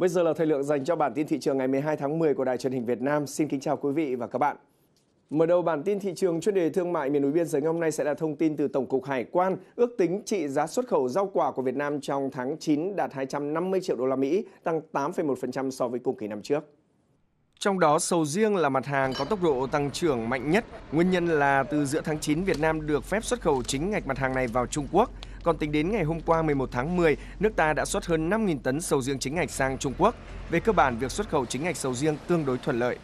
Bây giờ là thời lượng dành cho bản tin thị trường ngày 12 tháng 10 của Đài truyền hình Việt Nam. Xin kính chào quý vị và các bạn. Mở đầu bản tin thị trường chuyên đề thương mại miền núi biên giới ngày hôm nay sẽ là thông tin từ Tổng cục Hải quan ước tính trị giá xuất khẩu rau quả của Việt Nam trong tháng 9 đạt 250 triệu đô la Mỹ, tăng 8,1% so với cùng kỳ năm trước. Trong đó sầu riêng là mặt hàng có tốc độ tăng trưởng mạnh nhất. Nguyên nhân là từ giữa tháng 9 Việt Nam được phép xuất khẩu chính ngạch mặt hàng này vào Trung Quốc. Còn tính đến ngày hôm qua 11 tháng 10, nước ta đã xuất hơn 5.000 tấn sầu riêng chính ngạch sang Trung Quốc. Về cơ bản, việc xuất khẩu chính ngạch sầu riêng tương đối thuận lợi.